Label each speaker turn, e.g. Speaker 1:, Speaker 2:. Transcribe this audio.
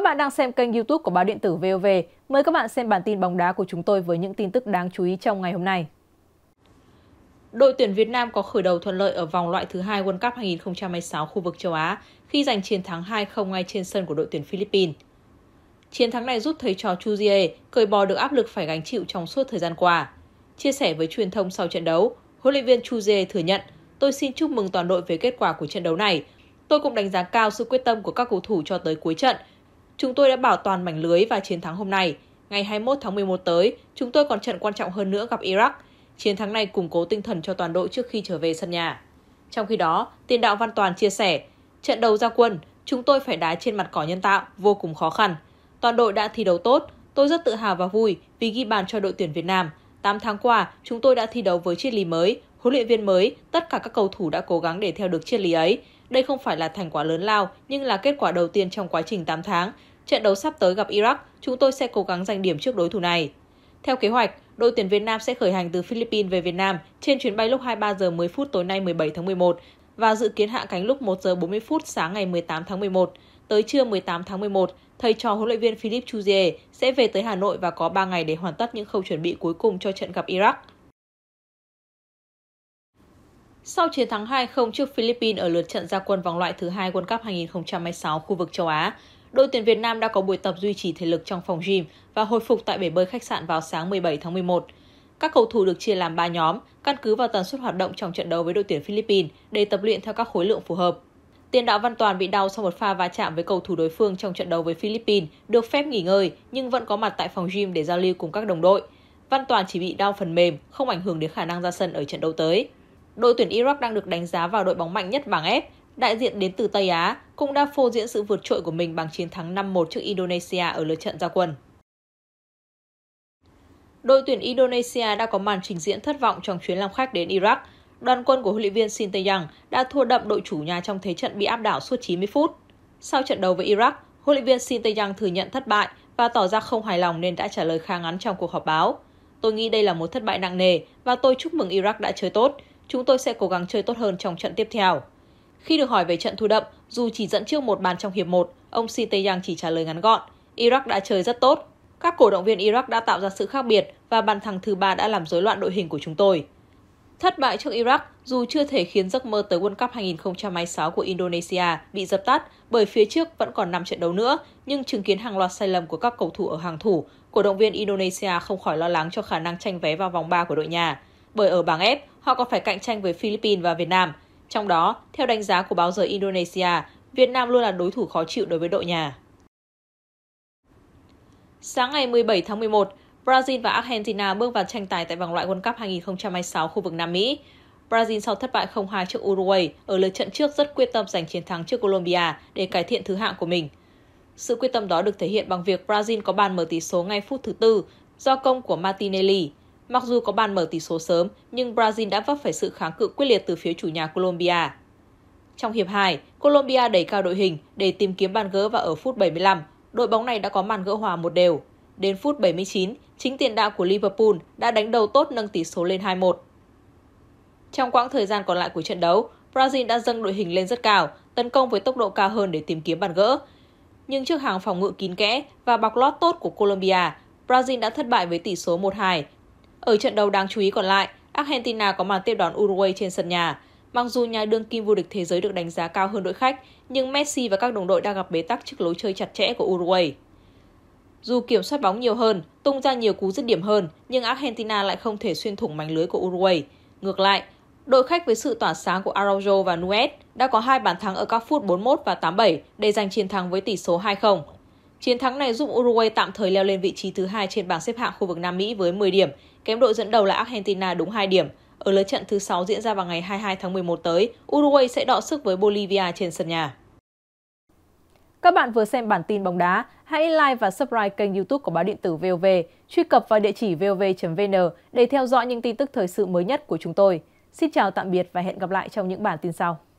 Speaker 1: Các bạn đang xem kênh YouTube của báo điện tử VOV. Mời các bạn xem bản tin bóng đá của chúng tôi với những tin tức đáng chú ý trong ngày hôm nay. Đội tuyển Việt Nam có khởi đầu thuận lợi ở vòng loại thứ hai World Cup 2026 khu vực châu Á khi giành chiến thắng 2-0 ngay trên sân của đội tuyển Philippines. Chiến thắng này giúp thầy trò Chu Jie cởi bỏ được áp lực phải gánh chịu trong suốt thời gian qua. Chia sẻ với truyền thông sau trận đấu, huấn luyện viên Chu Jie thừa nhận, tôi xin chúc mừng toàn đội về kết quả của trận đấu này. Tôi cũng đánh giá cao sự quyết tâm của các cầu thủ cho tới cuối trận chúng tôi đã bảo toàn mảnh lưới và chiến thắng hôm nay. Ngày 21 tháng 11 tới, chúng tôi còn trận quan trọng hơn nữa gặp Iraq. Chiến thắng này củng cố tinh thần cho toàn đội trước khi trở về sân nhà. Trong khi đó, tiền đạo Văn Toàn chia sẻ, trận đầu ra quân, chúng tôi phải đá trên mặt cỏ nhân tạo, vô cùng khó khăn. Toàn đội đã thi đấu tốt, tôi rất tự hào và vui vì ghi bàn cho đội tuyển Việt Nam. 8 tháng qua, chúng tôi đã thi đấu với triết lý mới, huấn luyện viên mới, tất cả các cầu thủ đã cố gắng để theo được triết lý ấy. Đây không phải là thành quả lớn lao, nhưng là kết quả đầu tiên trong quá trình 8 tháng, Trận đấu sắp tới gặp Iraq, chúng tôi sẽ cố gắng giành điểm trước đối thủ này. Theo kế hoạch, đội tuyển Việt Nam sẽ khởi hành từ Philippines về Việt Nam trên chuyến bay lúc 23 giờ 10 phút tối nay 17 tháng 11 và dự kiến hạ cánh lúc 1 giờ 40 phút sáng ngày 18 tháng 11. Tới trưa 18 tháng 11, thầy trò huấn luyện viên Philip Chuzier sẽ về tới Hà Nội và có 3 ngày để hoàn tất những khâu chuẩn bị cuối cùng cho trận gặp Iraq. Sau chiến thắng 2-0 trước Philippines ở lượt trận gia quân vòng loại thứ hai World Cup 2026 khu vực châu Á, Đội tuyển Việt Nam đã có buổi tập duy trì thể lực trong phòng gym và hồi phục tại bể bơi khách sạn vào sáng 17 tháng 11. Các cầu thủ được chia làm 3 nhóm, căn cứ vào tần suất hoạt động trong trận đấu với đội tuyển Philippines để tập luyện theo các khối lượng phù hợp. Tiền đạo Văn Toàn bị đau sau một pha va chạm với cầu thủ đối phương trong trận đấu với Philippines, được phép nghỉ ngơi nhưng vẫn có mặt tại phòng gym để giao lưu cùng các đồng đội. Văn Toàn chỉ bị đau phần mềm, không ảnh hưởng đến khả năng ra sân ở trận đấu tới. Đội tuyển Iraq đang được đánh giá vào đội bóng mạnh nhất bảng F, đại diện đến từ Tây Á, cũng đã phô diễn sự vượt trội của mình bằng chiến thắng 5-1 trước Indonesia ở lượt trận gia quân. Đội tuyển Indonesia đã có màn trình diễn thất vọng trong chuyến làm khách đến Iraq. Đoàn quân của huấn luyện viên Shin Tae-yang đã thua đậm đội chủ nhà trong thế trận bị áp đảo suốt 90 phút. Sau trận đấu với Iraq, huấn luyện viên Shin Tae-yang thừa nhận thất bại và tỏ ra không hài lòng nên đã trả lời khá ngắn trong cuộc họp báo. Tôi nghĩ đây là một thất bại nặng nề và tôi chúc mừng Iraq đã chơi tốt. Chúng tôi sẽ cố gắng chơi tốt hơn trong trận tiếp theo. Khi được hỏi về trận thu đậm, dù chỉ dẫn trước một bàn trong hiệp 1, ông Siteyang chỉ trả lời ngắn gọn, Iraq đã chơi rất tốt. Các cổ động viên Iraq đã tạo ra sự khác biệt và bàn thắng thứ ba đã làm rối loạn đội hình của chúng tôi. Thất bại trước Iraq dù chưa thể khiến giấc mơ tới World Cup 2026 của Indonesia bị dập tắt bởi phía trước vẫn còn 5 trận đấu nữa, nhưng chứng kiến hàng loạt sai lầm của các cầu thủ ở hàng thủ, cổ động viên Indonesia không khỏi lo lắng cho khả năng tranh vé vào vòng 3 của đội nhà. Bởi ở bảng F, họ còn phải cạnh tranh với Philippines và Việt Nam, trong đó, theo đánh giá của báo giới Indonesia, Việt Nam luôn là đối thủ khó chịu đối với đội nhà. Sáng ngày 17 tháng 11, Brazil và Argentina bước vào tranh tài tại vòng loại World Cup 2026 khu vực Nam Mỹ. Brazil sau thất bại 0-2 trước Uruguay ở lượt trận trước rất quyết tâm giành chiến thắng trước Colombia để cải thiện thứ hạng của mình. Sự quyết tâm đó được thể hiện bằng việc Brazil có bàn mở tỷ số ngay phút thứ tư do công của Martinelli Mặc dù có bàn mở tỷ số sớm, nhưng Brazil đã vấp phải sự kháng cự quyết liệt từ phía chủ nhà Colombia. Trong hiệp 2, Colombia đẩy cao đội hình để tìm kiếm bàn gỡ và ở phút 75, đội bóng này đã có màn gỡ hòa một đều. Đến phút 79, chính tiền đạo của Liverpool đã đánh đầu tốt nâng tỷ số lên 2-1. Trong quãng thời gian còn lại của trận đấu, Brazil đã dâng đội hình lên rất cao, tấn công với tốc độ cao hơn để tìm kiếm bàn gỡ. Nhưng trước hàng phòng ngự kín kẽ và bọc lót tốt của Colombia, Brazil đã thất bại với tỷ số 1-2 ở trận đấu đáng chú ý còn lại, Argentina có màn tiếp đón Uruguay trên sân nhà. Mặc dù nhà đương kim vô địch thế giới được đánh giá cao hơn đội khách, nhưng Messi và các đồng đội đang gặp bế tắc trước lối chơi chặt chẽ của Uruguay. Dù kiểm soát bóng nhiều hơn, tung ra nhiều cú dứt điểm hơn, nhưng Argentina lại không thể xuyên thủng mảnh lưới của Uruguay. Ngược lại, đội khách với sự tỏa sáng của Araujo và Nuez đã có hai bàn thắng ở các phút 41 và 87 để giành chiến thắng với tỷ số 2-0. Chiến thắng này giúp Uruguay tạm thời leo lên vị trí thứ hai trên bảng xếp hạng khu vực Nam Mỹ với 10 điểm, kém đội dẫn đầu là Argentina đúng 2 điểm. Ở lượt trận thứ 6 diễn ra vào ngày 22 tháng 11 tới, Uruguay sẽ đọ sức với Bolivia trên sân nhà. Các bạn vừa xem bản tin bóng đá, hãy like và subscribe kênh YouTube của báo điện tử VOV, truy cập vào địa chỉ vov.vn để theo dõi những tin tức thời sự mới nhất của chúng tôi. Xin chào tạm biệt và hẹn gặp lại trong những bản tin sau.